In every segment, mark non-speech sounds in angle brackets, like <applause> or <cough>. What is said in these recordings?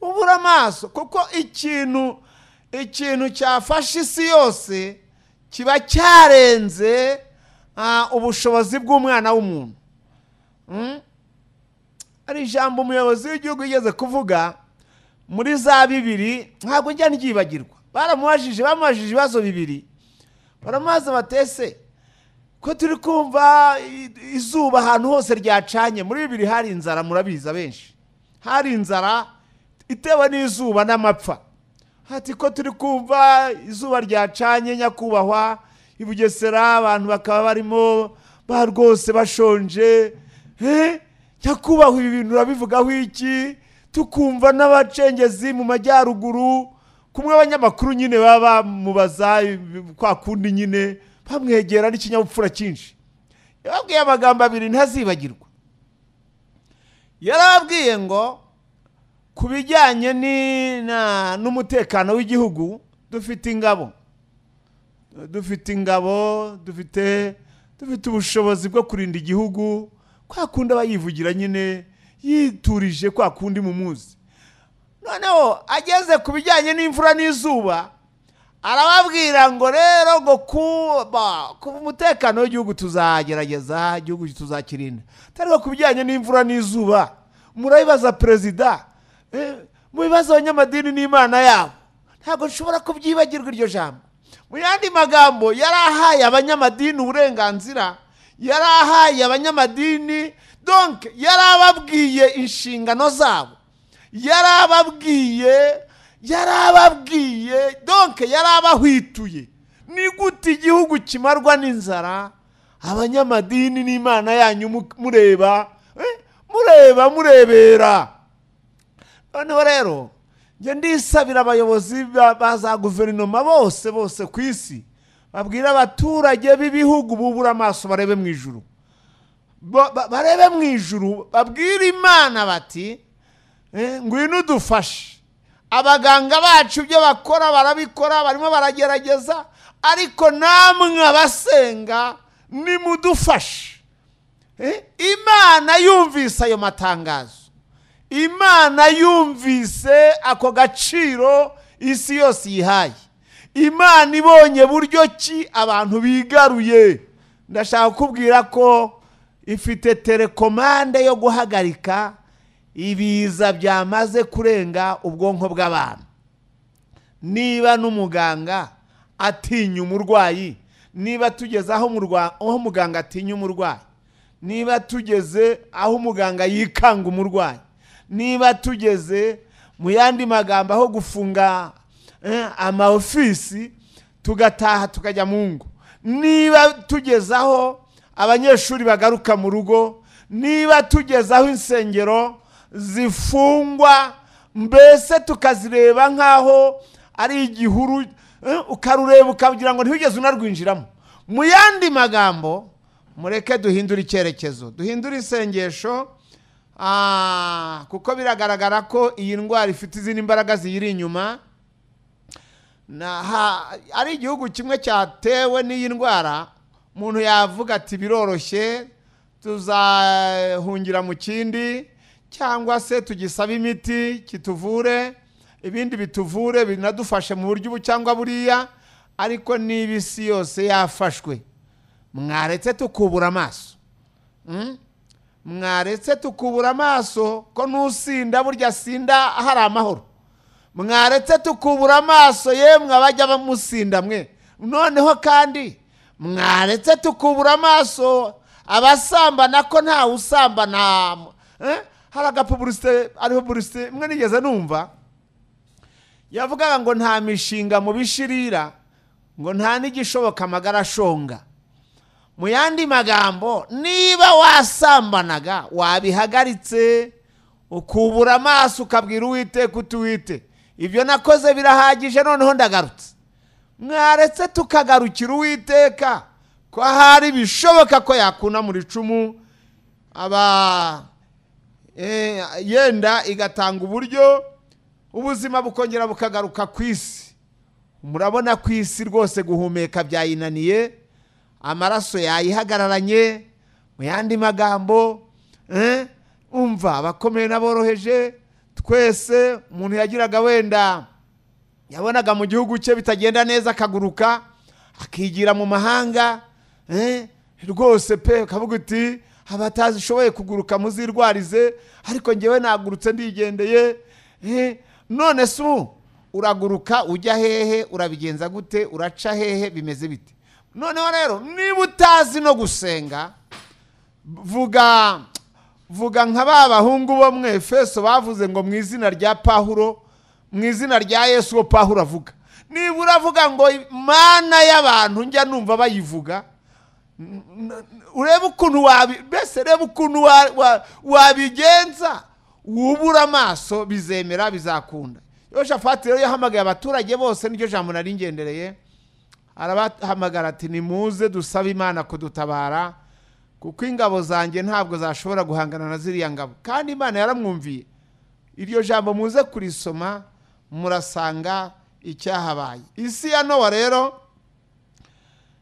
ubura amaso kuko ikintu ikintu cyafashe isi yose kiba cyarenze ah, ubushobozi bw'umwana w'umuntu hmm? hari ijambo umuyobozi w'igihugu yigeze kuvuga muri za bibiri ntabwo njya ryibagirwa baramubajije bamubajije ibibazo bibiri baramubaza batese ko turi kumva izuba ahantu hose ryacanye muri bibiri hari inzara murabizi abenshi hari inzara itewe n'izuba n'amapfa hati ko turi kumva izuba ryacanye nyakubahwa i bugesera abantu bakaba barimo ba rwose bashonje eh, nyakubahwa ibi bintu urabivugaho iki tukumva n'abacengezi mu majyaruguru kumwe abanyamakuru nyine baba bamubaza kwa kundi nyine bamwegera n'ikinyabupfura cyinshi yababwiye amagambo abiri ntazibagirwa yarababwiye ngo ku bijyanye n'umutekano w'igihugu dufite ingabo dufite ingabo dufite dufite ubushobozi bwo kurinda igihugu kwa kundi aba yivugira nyine yiturije kwa kundi mu muzi noneho ageze ku bijyanye n'imvura n'izuba arababwira ngo rero ngo kuba kuba umutekano w'igihugu tuzagerageza igihugu tuzakirinda ariko ku bijyanye n'imvura n'izuba murabibaza perezida Eh, mu bibazo abanyamadini n'imana yabo ntabwo nshobora kubyibagirwa iryo jambo mu yandi magambo yari ahaye abanyamadini uburenganzira yari ahaye abanyamadini donke yari ababwiye inshingano zabo yari ababwiye yari ababwiye donke yari abahwituye ni gute igihugu kimarwa n'inzara abanyamadini n'imana yanyu mureba eh, mureba murebera noneho rero njye ndisabira abayobozi ba za guverinoma bose bose ku isi babwira abaturage b'ibihugu bubura amaso barebe mu ijuru barebe mu ijuru babwire imana bati eh, ngwino udufashe abaganga bacu ibyo bakora barabikora barimo baragerageza ariko namwe abasenga nimudufashe eh, imana yumvise ayo matangazo imana yumvise ako gaciro isi yose yihaye imana ibonye buryo ki abantu bigaruye ndashaka kubwira ko ifite telekomande yo guhagarika ibiza byamaze kurenga ubwonko bw'abantu niba n'umuganga atinya umurwayi niba tugeze aho muganga atinya umurwayi niba tugeze aho umuganga yikanga umurwayi niba tugeze mu yandi magambo aho gufunga eh, ama ofisi tugataha tukajya mu ngo niba tugeze aho abanyeshuri bagaruka mu rugo niba tugeze aho insengero zifungwa mbese tukazireba nk'aho ari igihuru eh, ukarureba ukagira ngo ntihugeze unarwinjiramo mu yandi magambo mureke duhindure icyerekezo duhindure isengesho Ah, kuko biragaragara ko iyi ndwara ifite izindi mbaraga ziyiri inyuma ari igihugu kimwe cyatewe n'iyi ndwara umuntu yavuga ati biroroshye tuzahungira mu kindi cyangwa se tugisaba imiti kituvure ibindi bituvure binadufashe mu buryo ubu cyangwa buriya ariko niba isi yose yafashwe mwaretse tukubura amaso hmm? mwaretse tukubura amaso ko n'usinda burya sinda hari amahoro mwaretse tukubura amaso yemwe abajya bamusinda mwe noneho kandi mwaretse tukubura amaso abasambana ko ntawe usambana eh? hari agapuburisite ariho burisite mwe nigeze numva yavugaga ngo nta mishinga mubishirira ngo nta n'igishoboka amagara ashonga mu yandi magambo niba wasambanaga wabihagaritse ukubura amaso ukabwira uwiteka utiwite ibyo nakoze birahagije noneho ndagarutse mwaretse tukagarukira uwiteka ko hari bishoboka ko yakuna mu icumu aba e, yenda igatanga uburyo ubuzima bukongera bukagaruka ku isi murabona ku isi rwose guhumeka byayinaniye amaraso yayihagararanye mu yandi magambo eh, umva abakomeye n'aboroheje twese umuntu yagiraga wenda yabonaga mu gihugu cye bitagenda neza akaguruka akigira mu mahanga eh, rwose pe ukavuga uti abatazishoboye kuguruka muzirwarize ariko ngewe nagurutse ndigendeye eh, none se uraguruka ujya hehe urabigenza gute uraca hehe bimeze bite noneho rero niba utazi no gusenga vuga vuga nka ba bahungu bo mu efeso bavuze ngo mu izina rya pahuro mu izina rya yesu wo pahuro avuga niba uravuga ngo mana y'abantu njya numva bayivuga urebe ukuntu mbese reba ukuntu wabigenza wubura amaso bizemera bizakunda yoshafati rero yahamagaye abaturage bose n'iryo jambo nari ngendereye arabahamagara ati nimuze dusabe imana kudutabara kuko ingabo zanjye ntabwo zashobora guhangana na ziriya ngabo kandi imana yaramwumviye iryo jambo muze kurisoma murasanga icyahabaye isi ya nowa rero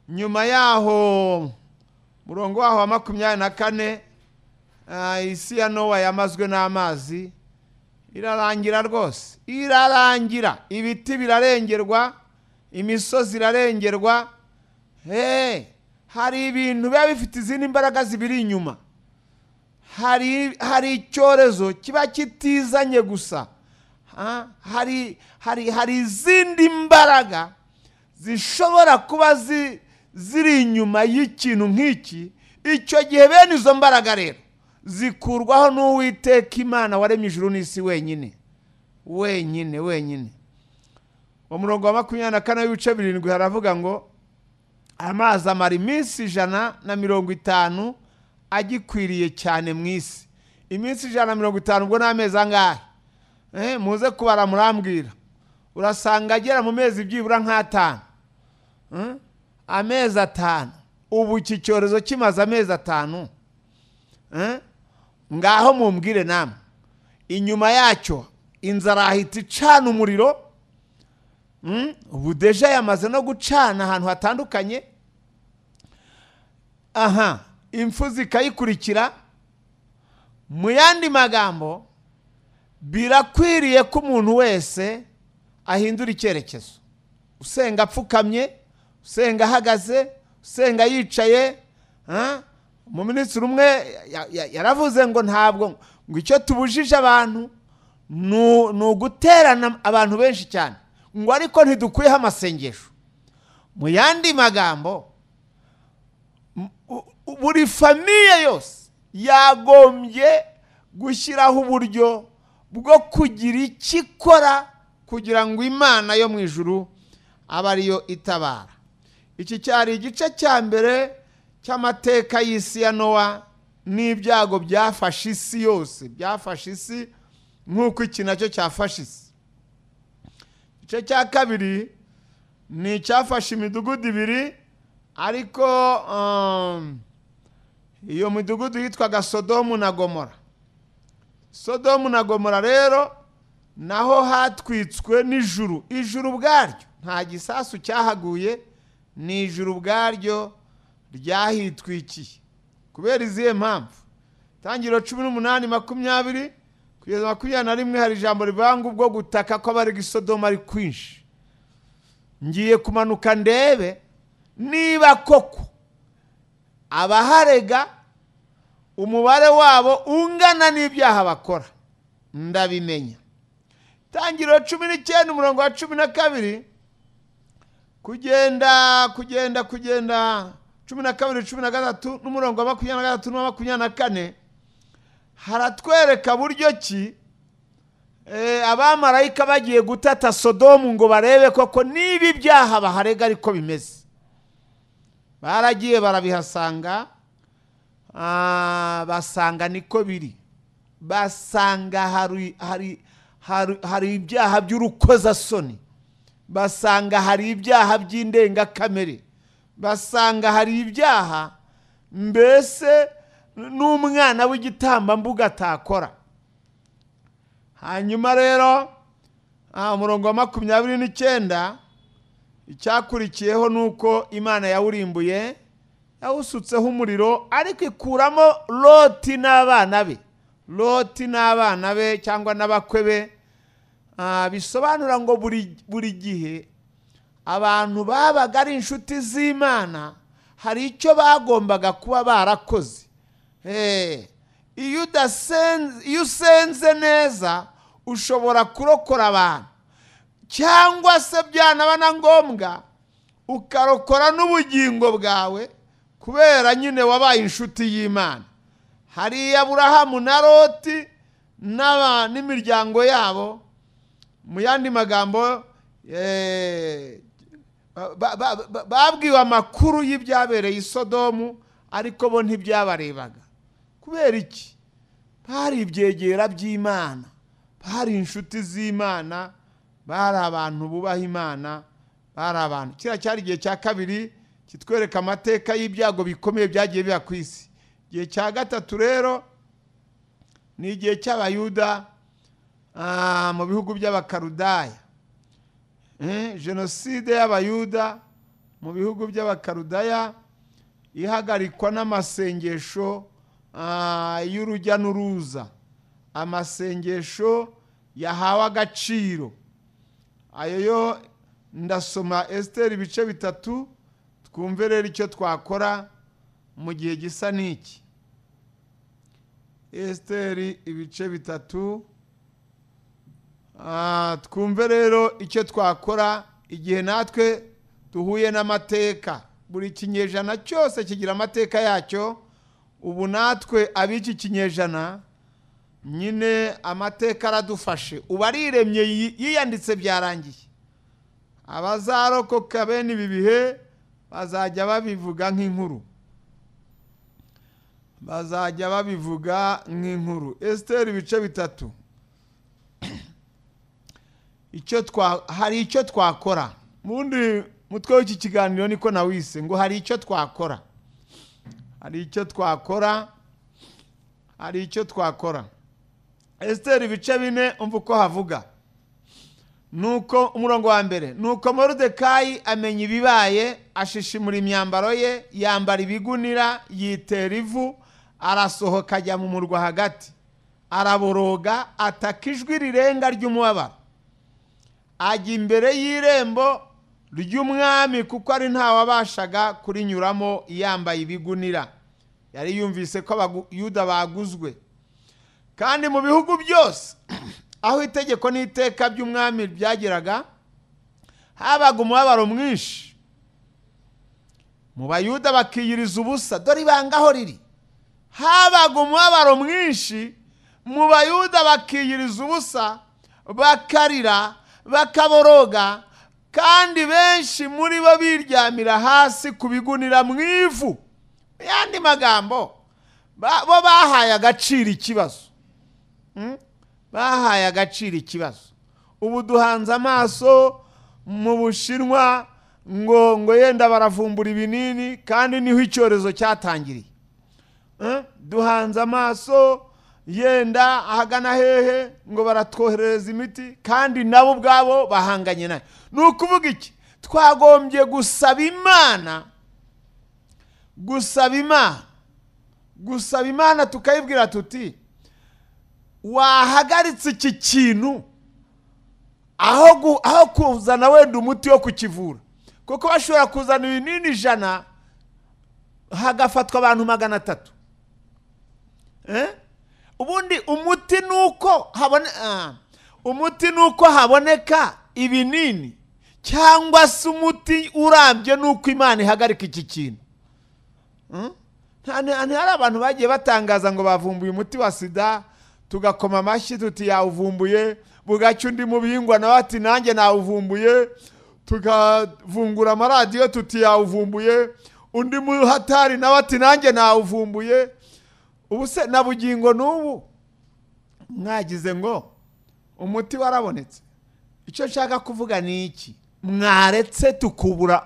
nyuma yaho murongo waho wa makumyabiri na kane ah, isi ya nowa yamazwe n'amazi irarangira rwose irarangira ibiti birarengerwa imisozi irarengerwa eh, hari ibintu biba bifite izindi mbaraga zibiri inyuma hari hari icyorezo kiba kitizanye gusa ah, hari izindi mbaraga zishobora kuba ziri inyuma y'ikintu nk'iki icyo gihe bene izo mbaraga rero zikurwaho n'uwiteka imana waremye ijuru n'isi wenyine wenyine wenyine mu murongo wa makumyabiri na kane w'ibice birindwi haravuga ngo amazi amara iminsi ijana na mirongo itanu agikwiriye cyane mu isi iminsi ijana na mirongo itanu ubwo ni amezi angahe eh, muze kubara murambwira urasanga agera mu mezi byibura nk'atanu eh, amezi atanu ubu iki cyorezo kimaze amezi atanu eh, ngaho mumbwire namwe inyuma yacyo inzara ahita icana umuriro Hmm? ubu deja yamaze no gucana ahantu hatandukanye aha impfu zikayikurikira mu yandi magambo birakwiriye ko umuntu wese ahindura icyerekezo usenga apfukamye usenga ahagaze usenga yicaye mu minisitiri umwe yaravuze ngo ntabwo ngo icyo tubujije abantu ni uguterana abantu benshi cyane ngo ariko ntidukwiyeho amasengesho mu yandi magambo buri famiye yose yagombye gushyiraho uburyo bwo kugira icyo ikora kugira ngo imana yo mu ijuru abe ariyo itabara iki cyari igice cya mbere cy'amateka y'isi ya nowa n'ibyago byafashe isi yose byafashe isi nk'uko iki nacyo cyafashe isi igice cya kabiri ni icyafashe imidugudu ibiri ariko um, iyo midugudu yitwaga sodomu na gomora sodomu na gomora rero naho hatwitswe n'ijuru ijuru ubwaryo nta gisasu cyahaguye ni ijuru ubwaryo ryahitwikiye kubera izihe mpamvu tangiro cumi n'umunani makumyabiri kugeza makumyabiri na rimwe hari ijambo rivanga ubwo gutaka kw'abari Sodoma ari kwinshi ngiye kumanuka ndebe niba koko abaharega umubare wabo ungana n'ibyaha bakora ndabimenya tangiriro cumi n'icyenda umurongo wa cumi na kabiri kugenda kugenda kugenda cumi na kabiri cumi na gatatu n'umurongo wa makumyabiri na gatatu n'uwa makumyabiri na kane haratwereka buryo ki eh, abamarayika bagiye gutata sodomu ngo barebe koko niba ibyaha baharega ariko bimeze baragiye barabihasanga ah, basanga niko biri basanga hari ibyaha by'urukozasoni basanga hari ibyaha by'indengakamere basanga hari ibyaha mbese n'umwana w'igitamba mbuga atakora hanyuma rero umurongo wa makumyabiri n'icyenda icyakurikiyeho ni uko imana yawurimbuye yawusutseho umuriro ariko ikuramo loti n'abana be loti n'abana be cyangwa n'abakwe be ah, bisobanura ngo buri gihe abantu babaga ari inshuti z'imana hari icyo bagombaga kuba barakoze Eh. iyo udasenze iyo usenze neza ushobora kurokora abantu cyangwa se byanaba na ngombwa ukarokora n'ubugingo bwawe kubera nyine wabaye inshuti y'imana hariya burahamu na roti n'imiryango yabo mu yandi magambo eh, babwiwe amakuru y'ibyabereye i sodomu ariko bo ntibyabarebaga kubera iki bari ibyegera by'imana bari inshuti z'imana bari abantu bubaha imana bari abantu kiriya cyari igihe cya kabiri kitwereka amateka y'ibyago bikomeye byagiye biba ku isi igihe cya gatatu rero ni igihe cy'abayuda ah, mu bihugu by'abakarudaya eh, jenoside y'abayuda mu bihugu by'abakarudaya ihagarikwa n'amasengesho Ah, y'urujya n'uruza amasengesho yahawe agaciro ayo yo ndasoma esiteri ibice bitatu twumve rero icyo twakora mu gihe gisa n'iki esiteri ibice bitatu ah, twumve rero icyo twakora igihe natwe duhuye n'amateka buri kinyejana cyose kigira amateka yacyo ubu natwe ab'iki kinyejana nyine amateka aradufashe ubu ariremye yiyanditse byarangiye abazarokoka bene ibi bihe bazajya babivuga nk'inkuru bazajya babivuga nk'inkuru esiteri ibice bitatu <clears throat> icyo twa hari icyo twakora mu mutwe w'iki kiganiro niko nawise ngo hari icyo twakora hari icyo twakora hari icyo twakora esiteri ibice bine umva uko havuga nuko umurongo wa mbere nuko morodekayi amenya ibibaye ashishimura imyambaro ye yambara ibigunira yitera ivu arasohoka ajya mu murwa hagati araboroga ataka ijwi rirenga ry'umubabaro ajya imbere y'irembo ry'umwami kuko ari nta wabashaga kurinyuramo yambaye ibigunira yari yumvise ko abayuda baguzwe kandi mu bihugu byose <clears throat> aho itegeko n'iteka by'umwami byageraga habaga umubabaro mwinshi mu bayuda bakiyiriza ubusa dore ibanga aho riri habaga umubabaro mwinshi mu bayuda bakiyiriza ubusa bakarira bakaboroga kandi benshi muri bo biryamira hasi kubigunira bigunira mu ivu yandi magambo bo bahaye agaciro ikibazo hmm? bahaye agaciro ikibazo ubu duhanze amaso mu bushinwa ngo ngo yenda baravumbura ibinini kandi niho icyorezo cyatangiriye hmm? duhanze amaso yenda ahagana hehe ngo baratwoherereza imiti kandi nabo ubwabo bahanganye nayo ni ukuvuga iki twagombye gusaba imana gusaba imana gusaba imana tukayibwira tuti wahagaritse iki kintu aho kuzana wenda umuti wo kukivura kuko bashobora kuzana ibinini ijana hagafatwa abantu magana atatu eee eh? ubundi umuti ni uko haboneka ah, umuti ni uko haboneka ibinini cyangwa se umuti urambye ni uko imana ihagarika iki kintu hmm? hari abantu bagiye batangaza ngo bavumbuye umuti wa sida tugakoma amashyi tuti yawuvumbuye bugacya undi mu bihingwa nawe ati nanjye nawuvumbuye tukavungura amaradiyo tuti yawuvumbuye undi muhatari nawe ati nanjye nawuvumbuye ubu se na bugingo n'ubu mwagize ngo umuti warabonetse icyo nshaka kuvuga ni iki mwaretse tukubura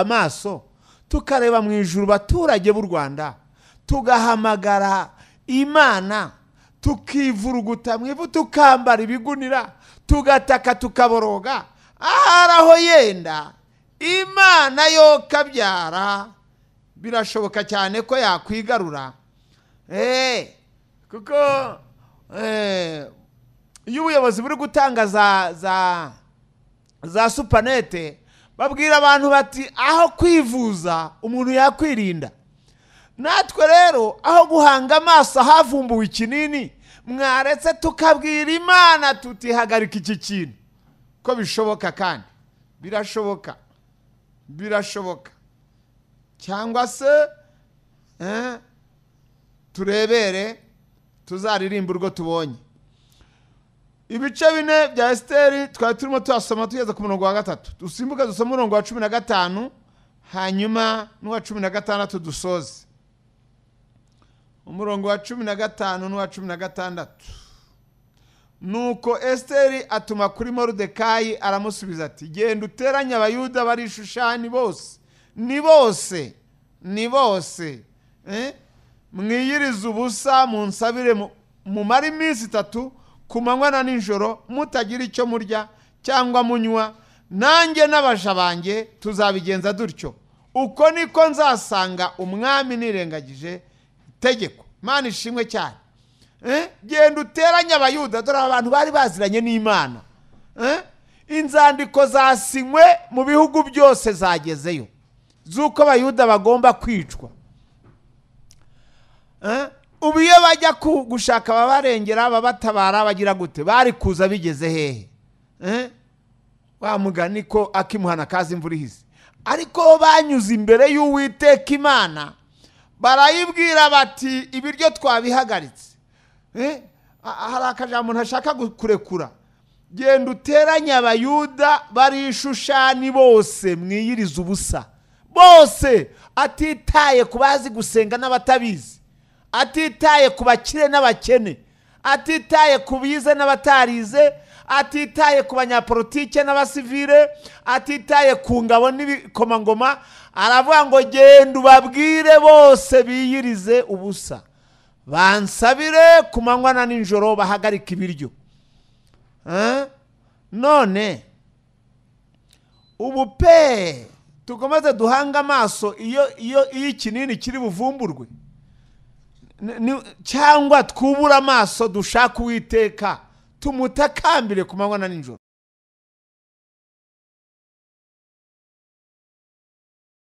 amaso tukareba mu ijuru baturage b'u rwanda tugahamagara imana tukivuruguta mu ivu tukambara ibigunira tugataka tukaboroga ahari aho yenda imana yo birashoboka cyane ko yakwigarura eee kuko eh. iyo ubuyobozi buri gutanga za za za supanete babwira abantu bati aho kwivuza umuntu yakwirinda natwe rero aho guhanga amaso havumbuwe ikinini mwaretse tukabwira imana tutihagarika iki kintu ko bishoboka kandi birashoboka birashoboka cyangwa se eh, turebere tuzaririmba urwo tubonye ibice bine bya esiteri twari turimo tuhasoma tugeze ku murongo wa gatatu dusimbuke dusome umurongo wa cumi na gatanu hanyuma n'uwa cumi na gatandatu dusoze umurongo wa cumi na gatanu n'uwa cumi na gatandatu nuko esiteri atuma kuri morudekayi aramusubiza ati genda uteranye abayuda barishushani bose ni bose ni bose eh? mwiyirize ubusa munsabire mumare iminsi itatu ku manywa na nijoro mutagira icyo murya cyangwa munywa nanjye n'abaja banjye tuzabigenza dutyo uko niko nzasanga umwami nirengagije itegeko imana ishimwe cyane eh? genda uteranye abayuda dore abantu bari baziranye n'imana eh? inzandiko zasinywe mu bihugu byose zagezeyo z'uko abayuda bagomba kwicwa Eh? ubu iyo bajya gushaka ababarengera ababatabara bagira gute bari kuza bigeze hehe eh? wa mugani ko akimuhana akazi imvura ihise ariko banyuze imbere y'uwiteka imana barayibwira bati ibiryo twabihagaritse eh? hari akajambo umuntu ashaka kurekura genda uteranye abayuda barishushani bose mwiyiriza ubusa bose atitaye ku bazi gusenga n'abatabizi atitaye ku bakire n'abakene atitaye ku bize n'abatarize atitaye ku banyapolitike n'abasivire atitaye ku ngabo n'ibikomangoma aravuga ngo genda ubabwire bose biyirize ubusa bansabire ku manywa na nijoro bahagarika ibiryo eh? none ubu pe dukomeze duhanga amaso iyo iyo ikinini kiri buvumburwe cyangwa twubura amaso dushaka uwiteka tumutakambire ku manywa na nijoro